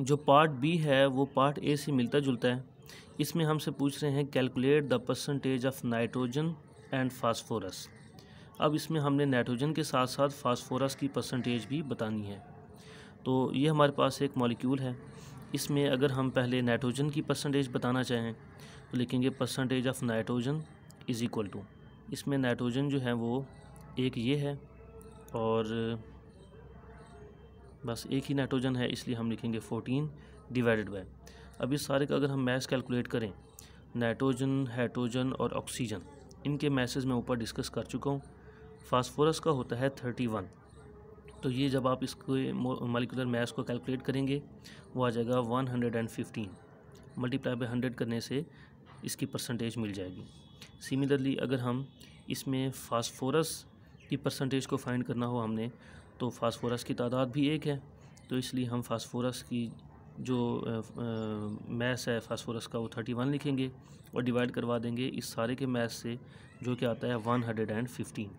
जो part B है वो पार्ट ए से मिलता जुलता है इसमें हमसे पूछ रहे हैं calculate the percentage of nitrogen and phosphorus अब इसमें हमने नाइट्रोजन के साथ साथ फास्फोरस की परसेंटेज भी बतानी है तो ये हमारे पास एक मॉलिक्यूल है इसमें अगर हम पहले नाइट्रोजन की परसेंटेज बताना चाहें तो लिखेंगे percentage of nitrogen is equal to इसमें नाइट्रोजन जो है वो एक ये है और बस एक ही नाइट्रोजन है इसलिए हम लिखेंगे फोर्टीन डिवाइडेड बाय अब इस सारे का अगर हम मैस कैलकुलेट करें नाइट्रोजन हाइड्रोजन और ऑक्सीजन इनके मैसेज मैं ऊपर डिस्कस कर चुका हूँ फास्फोरस का होता है थर्टी वन तो ये जब आप इसके मालिकुलर मैस को कैलकुलेट करेंगे वो आ जाएगा one hundred and fifteen multiply by hundred करने से इसकी परसेंटेज मिल जाएगी सिमिलरली अगर हम इसमें फास्फोरस की परसेंटेज को फाइंड करना हो हमने तो फास्फोरस की तादाद भी एक है तो इसलिए हम फास्फोरस की जो मैस है फास्फोरस का वो थर्टी वन लिखेंगे और डिवाइड करवा देंगे इस सारे के मैस से जो कि आता है one hundred and fifteen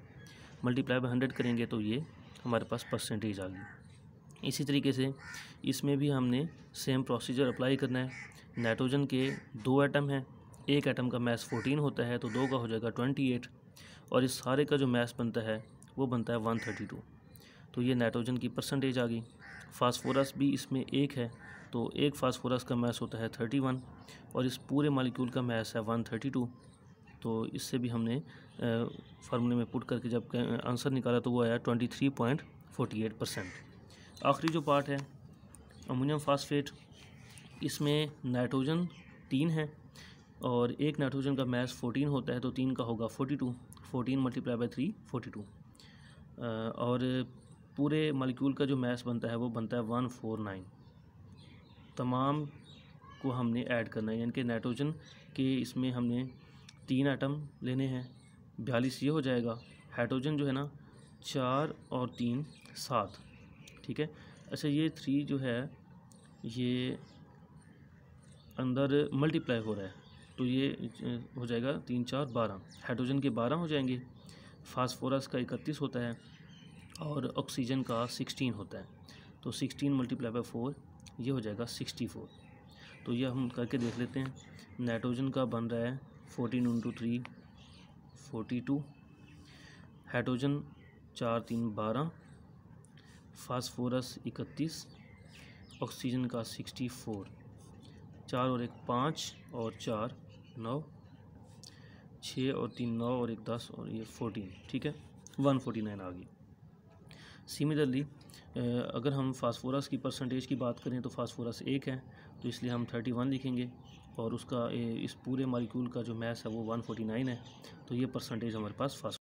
multiply by hundred करेंगे तो ये हमारे पास परसेंटेज आ गई इसी तरीके से इसमें भी हमने सेम प्रोसीजर अप्लाई करना है नाइट्रोजन के दो एटम हैं एक एटम का मैस फोर्टीन होता है तो दो का हो जाएगा ट्वेंटी एट और इस सारे का जो मैस बनता है वो बनता है वन थर्टी टू तो ये नाइट्रोजन की परसेंटेज आ गई फास्फोरस भी इसमें एक है तो एक फास्फोरस का मैस होता है थर्टी वन और इस पूरे मालिक्यूल का मैस है वन थर्टी टू तो इससे भी हमने फार्मूले में पुट करके जब आंसर निकाला तो वो आया twenty three point forty eight percent आखिरी जो पार्ट है अमोनियम फास्फेट इसमें नाइट्रोजन तीन है और एक नाइट्रोजन का मैस फोर्टीन होता है तो तीन का होगा forty two fourteen multiply by three forty two और पूरे मालिक्यूल का जो मैस बनता है वो बनता है वन फोर नाइन तमाम को हमने ऐड करना है यानी कि नाइट्रोजन के इसमें हमने तीन आइटम लेने हैं बयालीस ये हो जाएगा हाइड्रोजन जो है ना चार और तीन सात ठीक है अच्छा ये थ्री जो है ये अंदर मल्टीप्लाई हो रहा है तो ये हो जाएगा तीन चार बारह हाइड्रोजन के बारह हो जाएंगे फास्फोरस का इकतीस होता है और ऑक्सीजन का सिक्सटीन होता है तो सिक्सटीन मल्टीप्लाई बाई फोर ये हो जाएगा सिक्सटी फोर तो ये हम करके देख लेते हैं नाइट्रोजन का बन रहा है fourteen into three forty two hydrogen चार तीन बारह फास्फोरस इकतीस ऑक्सीजन का सिक्सटी फोर चार और एक पाँच और चार नौ छः और तीन नौ और एक दस और ये फोर्टीन ठीक है वन फोर्टी नाइन आ गई सिमिलरली अगर हम फास्फोरस की परसेंटेज की बात करें तो फास्फोरस एक है तो इसलिए हम थर्टी वन लिखेंगे और उसका इस पूरे मालिक्यूल का जो मैस है वो वन फोर्टी नाइन है तो ये परसेंटेज हमारे पास फास्फोरस